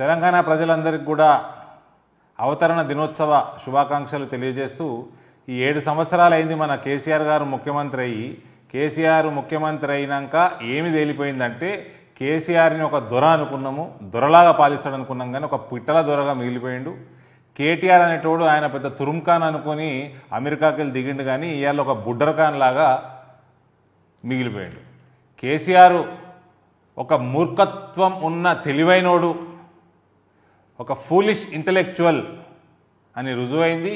తెలంగాణ ప్రజలందరికీ కూడా అవతరణ దినోత్సవ శుభాకాంక్షలు తెలియజేస్తూ ఈ ఏడు సంవత్సరాలైంది మన కేసీఆర్ గారు ముఖ్యమంత్రి అయ్యి కేసీఆర్ ముఖ్యమంత్రి అయినాక ఏమి తేలిపోయిందంటే కేసీఆర్ని ఒక దొర అనుకున్నాము దొరలాగా పాలిస్తాడు అనుకున్నాం కానీ ఒక పిట్టల దొరగా మిగిలిపోయిండు కేటీఆర్ అనేటోడు ఆయన పెద్ద తురుంఖాన్ అనుకొని అమెరికాకి వెళ్ళి దిగిండు కానీ ఇవాళ ఒక బుడ్డర్ఖాన్ లాగా మిగిలిపోయాడు కేసీఆర్ ఒక మూర్ఖత్వం ఉన్న తెలివైనోడు ఒక ఫూలిష్ ఇంటలెక్చువల్ అని రుజువైంది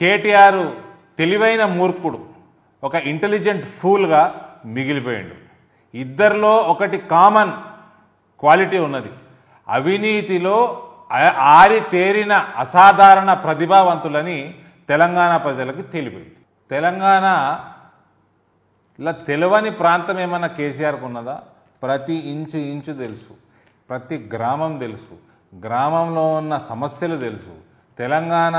కేటీఆర్ తెలివైన మూర్ఖుడు ఒక ఇంటెలిజెంట్ ఫూల్గా మిగిలిపోయాడు ఇద్దరిలో ఒకటి కామన్ క్వాలిటీ ఉన్నది అవినీతిలో ఆరి తేరిన అసాధారణ ప్రతిభావంతులని తెలంగాణ ప్రజలకు తెలిపింది తెలంగాణ ఇలా తెలవని ప్రాంతం ఏమన్నా కేసీఆర్కు ఉన్నదా ప్రతి ఇంచు ఇంచు తెలుసు ప్రతి గ్రామం తెలుసు గ్రామంలో ఉన్న సమస్యలు తెలుసు తెలంగాణ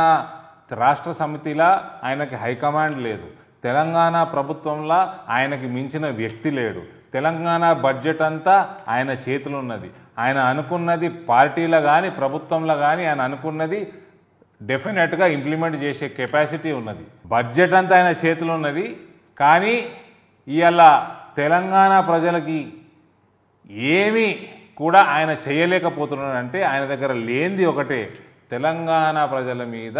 రాష్ట్ర సమితిలా ఆయనకి హైకమాండ్ లేదు తెలంగాణ ప్రభుత్వంలా ఆయనకి మించిన వ్యక్తి లేడు తెలంగాణ బడ్జెట్ అంతా ఆయన చేతులు ఉన్నది ఆయన అనుకున్నది పార్టీలో కానీ ప్రభుత్వంలో కానీ ఆయన అనుకున్నది డెఫినెట్గా ఇంప్లిమెంట్ చేసే కెపాసిటీ ఉన్నది బడ్జెట్ అంతా ఆయన చేతులు ఉన్నది కానీ ఇవాళ తెలంగాణ ప్రజలకి ఏమీ కూడా ఆయన చేయలేకపోతున్నాడంటే ఆయన దగ్గర లేనిది ఒకటే తెలంగాణ ప్రజల మీద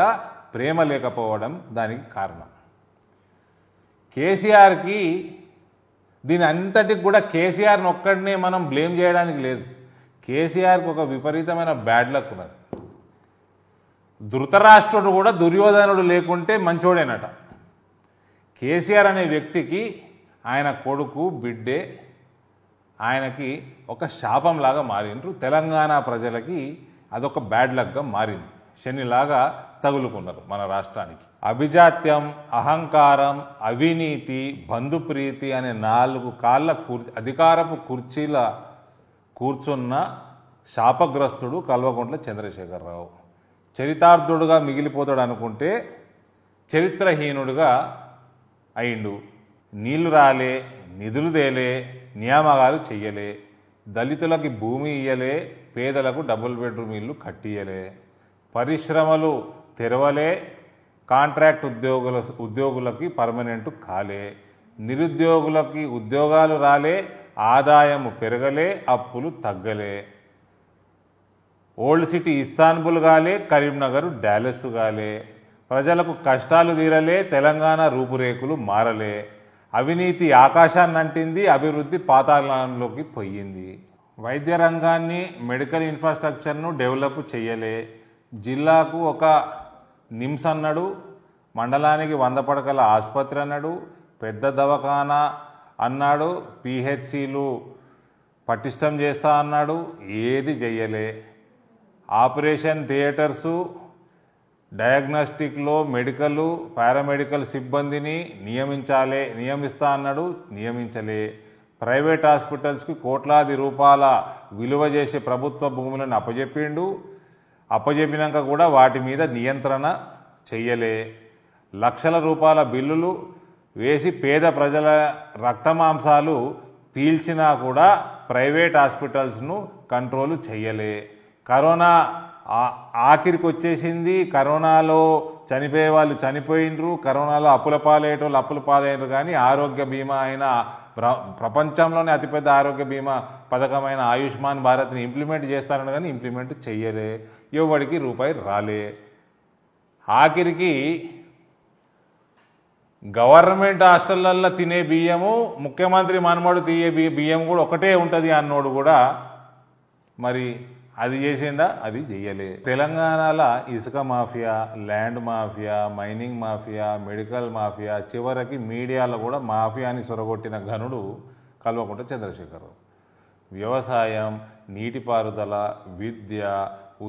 ప్రేమ లేకపోవడం దానికి కారణం కేసీఆర్కి దీని అంతటికి కూడా కేసీఆర్ని ఒక్కడనే మనం బ్లేమ్ చేయడానికి లేదు కేసీఆర్కి ఒక విపరీతమైన బ్యాడ్ లక్ ఉన్నది ధృతరాష్ట్రుడు కూడా దుర్యోధనుడు లేకుంటే మంచోడేనట కేసీఆర్ అనే వ్యక్తికి ఆయన కొడుకు బిడ్డే ఆయనకి ఒక శాపంలాగా మారిండ్రు తెలంగాణ ప్రజలకి అదొక బ్యాడ్ లక్గా మారింది శనిలాగా తగులుకున్నారు మన రాష్ట్రానికి అభిజాత్యం అహంకారం అవినీతి బంధుప్రీతి అనే నాలుగు కాళ్ళ కుర్ అధికారపు కుర్చీల కూర్చున్న శాపగ్రస్తుడు కల్వకుంట్ల చంద్రశేఖరరావు చరితార్థుడుగా మిగిలిపోతాడు అనుకుంటే చరిత్రహీనుడుగా అయిండు నీళ్లు రాలే నిధులు తేలే నియామకాలు చెయ్యలే దళితులకి భూమి ఇయ్యలే పేదలకు డబుల్ బెడ్రూమ్ ఇల్లు కట్టియలే పరిశ్రమలు తెరవలే కాంట్రాక్ట్ ఉద్యోగుల ఉద్యోగులకి పర్మనెంట్ కాలే నిరుద్యోగులకి ఉద్యోగాలు రాలే ఆదాయం పెరగలే అప్పులు తగ్గలే ఓల్డ్ సిటీ ఇస్తాన్బుల్ గాలే కరీంనగర్ డ్యాలెస్ గాలే ప్రజలకు కష్టాలు తీరలే తెలంగాణ రూపురేఖలు మారలే అవినీతి ఆకాశాన్ని అంటింది అభివృద్ధి పాతాళంలోకి పోయింది వైద్య రంగాన్ని మెడికల్ ఇన్ఫ్రాస్ట్రక్చర్ను డెవలప్ చేయలే జిల్లాకు ఒక నిమ్స్ అన్నాడు మండలానికి వంద పడకల ఆసుపత్రి అన్నాడు పెద్ద దవాఖాన అన్నాడు పిహెచ్సిలు పటిష్టం చేస్తా అన్నాడు ఏది చెయ్యలే ఆపరేషన్ థియేటర్సు డయాగ్నాస్టిక్లో మెడికల్ పారామెడికల్ సిబ్బందిని నియమించాలే నియమిస్తా అన్నాడు నియమించలే ప్రైవేట్ హాస్పిటల్స్కి కోట్లాది రూపాయల విలువ చేసే ప్రభుత్వ భూములను అప్పజెప్పిండు అప్పజెప్పినాక కూడా వాటి మీద నియంత్రణ చెయ్యలే లక్షల రూపాయల బిల్లులు వేసి పేద ప్రజల రక్తమాంసాలు పీల్చినా కూడా ప్రైవేట్ హాస్పిటల్స్ను కంట్రోల్ చెయ్యలే కరోనా ఆఖరికి వచ్చేసింది కరోనాలో చనిపోయే వాళ్ళు చనిపోయినరు కరోనాలో అప్పుల పాలేటోళ్ళు అప్పుల పాలేరు కానీ ఆరోగ్య బీమా అయిన ప్ర ప్రపంచంలోనే అతిపెద్ద ఆరోగ్య బీమా పథకమైన ఆయుష్మాన్ భారత్ని ఇంప్లిమెంట్ చేస్తారని కానీ ఇంప్లిమెంట్ చెయ్యలే ఎవడికి రూపాయి రాలే ఆఖరికి గవర్నమెంట్ హాస్టళ్ళల్లో తినే బియ్యము ముఖ్యమంత్రి మనమడు తీయే బియ్యం కూడా ఒకటే ఉంటుంది అన్నోడు కూడా మరి అది చేసిండా అది చెయ్యలే తెలంగాణలో ఇసుక mafia land mafia mining mafia medical mafia చివరికి మీడియాలో కూడా మాఫియాని సొరగొట్టిన ఘనుడు కల్వకుంట చంద్రశేఖర్ వ్యవసాయం నీటిపారుదల విద్య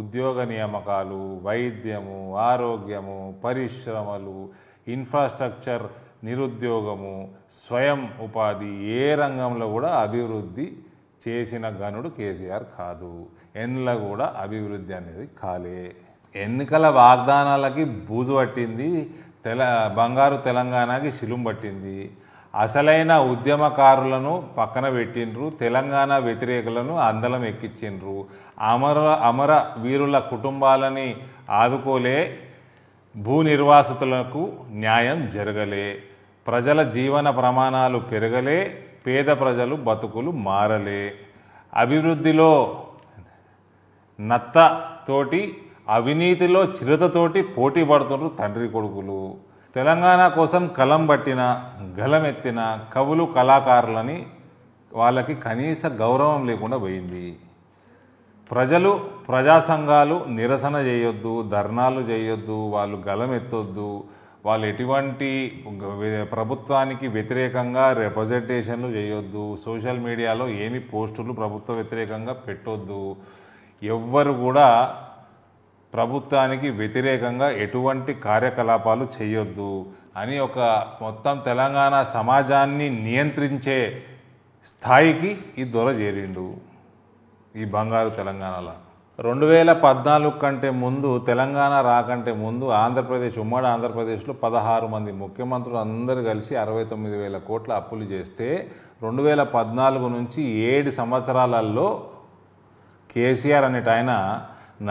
ఉద్యోగ నియామకాలు వైద్యము ఆరోగ్యము పరిశ్రమలు ఇన్ఫ్రాస్ట్రక్చర్ నిరుద్యోగము స్వయం ఉపాధి ఏ రంగంలో కూడా అభివృద్ధి చేసిన గనుడు కేసీఆర్ కాదు ఎన్ల కూడా అభివృద్ధి అనేది కాలే ఎన్నికల వాగ్దానాలకి బూజు పట్టింది తెల బంగారు తెలంగాణకి శిలుం పట్టింది అసలైన ఉద్యమకారులను పక్కన పెట్టిండ్రు తెలంగాణ వ్యతిరేకులను అందలం ఎక్కించిండ్రు అమర అమర వీరుల కుటుంబాలని ఆదుకోలే భూ నిర్వాసితులకు న్యాయం జరగలే ప్రజల జీవన ప్రమాణాలు పెరగలే పేద ప్రజలు బతుకులు మారలే అభివృద్ధిలో నత్తతోటి అవినీతిలో చిరతతోటి పోటీ పడుతున్నారు తండ్రి కొడుకులు తెలంగాణ కోసం కలం పట్టిన గలమెత్తిన కవులు కళాకారులని వాళ్ళకి కనీస గౌరవం లేకుండా పోయింది ప్రజలు ప్రజా సంఘాలు నిరసన చేయొద్దు ధర్నాలు చేయొద్దు వాళ్ళు గలం ఎత్తొద్దు వాళ్ళు ఎటువంటి ప్రభుత్వానికి వ్యతిరేకంగా రిప్రజెంటేషన్లు చేయొద్దు సోషల్ మీడియాలో ఏమి పోస్టులు ప్రభుత్వ వ్యతిరేకంగా పెట్టొద్దు ఎవ్వరు కూడా ప్రభుత్వానికి వ్యతిరేకంగా ఎటువంటి కార్యకలాపాలు చేయొద్దు అని ఒక మొత్తం తెలంగాణ సమాజాన్ని నియంత్రించే స్థాయికి ఈ దొర చేరిండు ఈ బంగారు తెలంగాణలో రెండు వేల పద్నాలుగు కంటే ముందు తెలంగాణ రాకంటే ముందు ఆంధ్రప్రదేశ్ ఉమ్మడి ఆంధ్రప్రదేశ్లో పదహారు మంది ముఖ్యమంత్రులు అందరూ కలిసి అరవై తొమ్మిది వేల కోట్ల అప్పులు చేస్తే రెండు వేల పద్నాలుగు నుంచి ఏడు సంవత్సరాలలో కేసీఆర్ అనేట ఆయన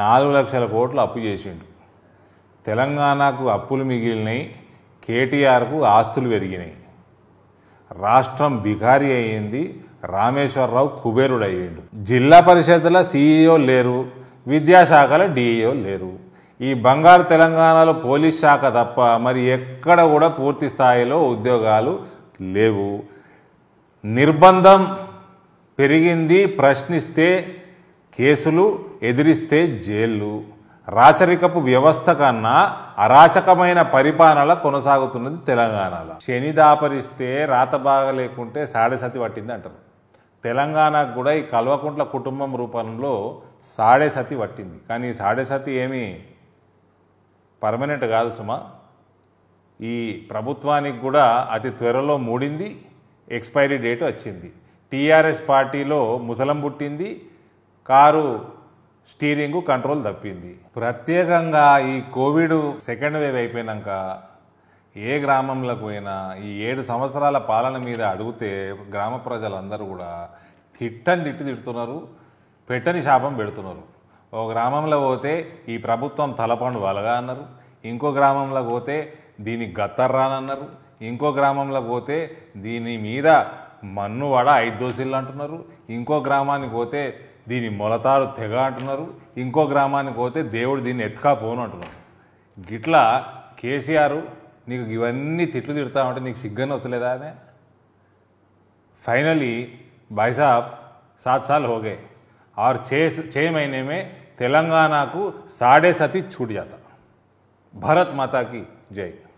నాలుగు లక్షల కోట్లు అప్పు చేసిండు తెలంగాణకు అప్పులు మిగిలినాయి కేటీఆర్కు ఆస్తులు పెరిగినాయి రాష్ట్రం బిఖారీ అయ్యింది రామేశ్వరరావు కుబేరుడు అయ్యాడు జిల్లా పరిషత్ల సీఈఓ లేరు విద్యాశాఖల డిఈఓ లేరు ఈ బంగారు తెలంగాణలో పోలీస్ శాఖ తప్ప మరి ఎక్కడ కూడా పూర్తి స్థాయిలో ఉద్యోగాలు లేవు నిర్బంధం పెరిగింది ప్రశ్నిస్తే కేసులు ఎదిరిస్తే జైళ్ళు రాచరికపు వ్యవస్థ కన్నా అరాచకమైన పరిపాలన కొనసాగుతున్నది తెలంగాణలో శని దాపరిస్తే రాత బాగా లేకుంటే సాడసతి పట్టింది అంటారు తెలంగాణకు కూడా ఈ కల్వకుంట్ల కుటుంబం రూపంలో సాడే సతి పట్టింది కానీ సాడే సతి ఏమి పర్మనెంట్ కాదు సుమా ఈ ప్రభుత్వానికి కూడా అతి త్వరలో మూడింది ఎక్స్పైరీ డేట్ వచ్చింది టీఆర్ఎస్ పార్టీలో ముసలం పుట్టింది కారు స్టీరింగు కంట్రోల్ తప్పింది ప్రత్యేకంగా ఈ కోవిడ్ సెకండ్ వేవ్ అయిపోయినాక ఏ గ్రామంలోకి పోయినా ఈ ఏడు సంవత్సరాల పాలన మీద అడిగితే గ్రామ ప్రజలందరూ కూడా తిట్టని తిట్టి తిడుతున్నారు పెట్టని శాపం పెడుతున్నారు ఓ గ్రామంలో పోతే ఈ ప్రభుత్వం తలపండు వలగా అన్నారు ఇంకో గ్రామంలో పోతే దీని గత్తర్రానన్నారు ఇంకో గ్రామంలో పోతే దీని మీద మన్ను వడ ఐదు దోశలు అంటున్నారు ఇంకో గ్రామానికి పోతే దీని మొలతాడు తెగ అంటున్నారు ఇంకో గ్రామానికి పోతే దేవుడు దీన్ని ఎత్తుకా పోను అంటున్నారు గిట్లా కేసీఆర్ నీకు ఇవన్నీ తిట్లు తిడతా ఉంటే నీకు సిగ్గన్ వస్తలేదా అనే ఫైనలీ భైసాబ్ సాత్ సాల్ హోగే ఆరు చేయమైనమే తెలంగాణకు సాడే సతి చూడు జాత భరత్ మాతాకి జై